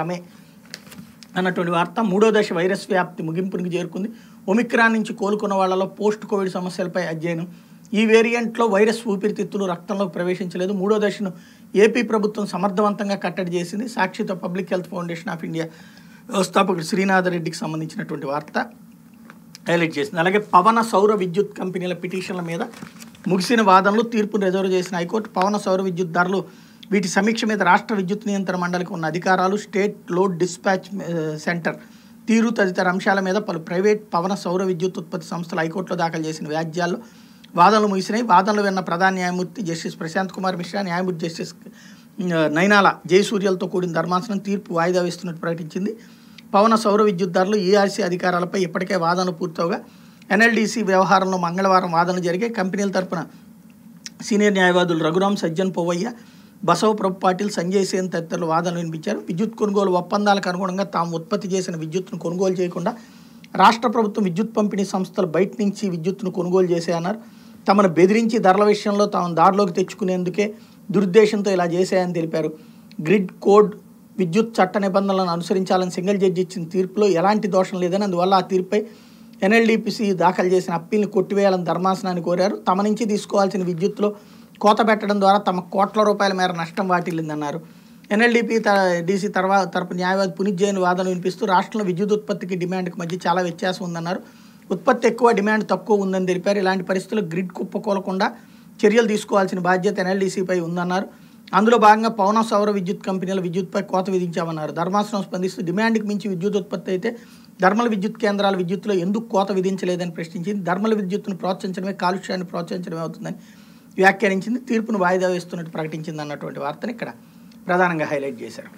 రమే అన్నటువంటి వార్త మూడో దశ వైరస్ వ్యాప్తి ముగింపునికి చేరుకుంది ఒమిక్రాన్ నుంచి కోలుకున్న వాళ్లలో పోస్ట్ కోవిడ్ సమస్యలపై అధ్యయనం ఈ వేరియంట్లో వైరస్ ఊపిరితిత్తులు రక్తంలోకి ప్రవేశించలేదు మూడో దశను ఏపీ ప్రభుత్వం సమర్థవంతంగా కట్టడి చేసింది సాక్షితో public health foundation of India వ్యవస్థాపకుడు శ్రీనాథరెడ్డికి రెడ్డికి సంబంధించినటువంటి వార్త హైలైట్ చేసింది అలాగే పవన సౌర విద్యుత్ కంపెనీల పిటిషన్ల మీద ముగిసిన వాదనలు తీర్పును రిజర్వ్ చేసిన హైకోర్టు పవన సౌర విద్యుత్ ధరలు వీటి సమీక్ష మీద రాష్ట్ర విద్యుత్ నియంత్రణ మండలికి ఉన్న అధికారాలు స్టేట్ లోడ్ డిస్పాచ్ సెంటర్ తీరు తదితర అంశాల మీద పలు ప్రైవేట్ పవన సౌర విద్యుత్ ఉత్పత్తి సంస్థలు హైకోర్టులో దాఖలు చేసిన వ్యాజ్యాలు వాదనలు ముగిసినాయి వాదనలు విన్న ప్రధాన న్యాయమూర్తి జస్టిస్ ప్రశాంత్ కుమార్ మిశ్రా న్యాయమూర్తి జస్టిస్ నైనాల జయసూర్యలతో కూడిన ధర్మాసనం తీర్పు వాయిదా వేస్తున్నట్టు ప్రకటించింది పవన సౌర విద్యుత్ ధరలు ఈఆర్సీ అధికారాలపై ఇప్పటికే వాదనలు పూర్తవగా ఎన్ఎల్డీసీ వ్యవహారంలో మంగళవారం వాదనలు జరిగే కంపెనీల తరపున సీనియర్ న్యాయవాదులు రఘురామ్ సజ్జన్ పోవయ్య బసవప్రభు పాటిల్ సంజయ్ సేన్ తదితరులు వాదనలు వినిపించారు విద్యుత్ కొనుగోలు ఒప్పందాలకు అనుగుణంగా తాము ఉత్పత్తి చేసిన విద్యుత్తును కొనుగోలు చేయకుండా రాష్ట్ర ప్రభుత్వం విద్యుత్ పంపిణీ సంస్థలు బయట నుంచి విద్యుత్తును కొనుగోలు చేశాయన్నారు తమను బెదిరించి ధరల విషయంలో తాము దారిలోకి తెచ్చుకునేందుకే దురుద్దేశంతో ఇలా చేశాయని తెలిపారు గ్రిడ్ కోడ్ విద్యుత్ చట్ట నిబంధనలను అనుసరించాలని సింగిల్ జడ్జి ఇచ్చిన తీర్పులో ఎలాంటి దోషం లేదని అందువల్ల ఆ తీర్పుపై ఎన్ఎల్డిపిసి దాఖలు చేసిన అప్పీల్ని కొట్టివేయాలని ధర్మాసనాన్ని కోరారు తమ నుంచి తీసుకోవాల్సిన విద్యుత్లో కోత పెట్టడం ద్వారా తమ కోట్ల రూపాయల మేర నష్టం వాటిల్లిందన్నారు ఎన్ఎల్డీపీ డీసీ తర్వాత తరపు న్యాయవాది జైన్ వాదన వినిపిస్తూ రాష్ట్రంలో విద్యుత్ ఉత్పత్తికి డిమాండ్కి మధ్య చాలా వ్యత్యాసం ఉందన్నారు ఉత్పత్తి ఎక్కువ డిమాండ్ తక్కువ ఉందని తెలిపారు ఇలాంటి పరిస్థితుల్లో గ్రిడ్ కుప్పకోలకుండా చర్యలు తీసుకోవాల్సిన బాధ్యత ఎన్ఎల్డీసీపై ఉందన్నారు అందులో భాగంగా పవన సౌర విద్యుత్ కంపెనీల విద్యుత్పై కోత విధించామన్నారు ధర్మాసనం స్పందిస్తూ డిమాండ్కి మించి విద్యుత్ ఉత్పత్తి అయితే ధర్మల విద్యుత్ కేంద్రాల విద్యుత్తులో ఎందుకు కోత విధించలేదని ప్రశ్నించింది ధర్మల విద్యుత్తును ప్రోత్సహించడమే కాలుష్యాన్ని ప్రోత్సహించడమే అవుతుందని వ్యాఖ్యానించింది తీర్పును వాయిదా వేస్తున్నట్టు ప్రకటించింది అన్నటువంటి వార్తను ఇక్కడ ప్రధానంగా హైలైట్ చేశారు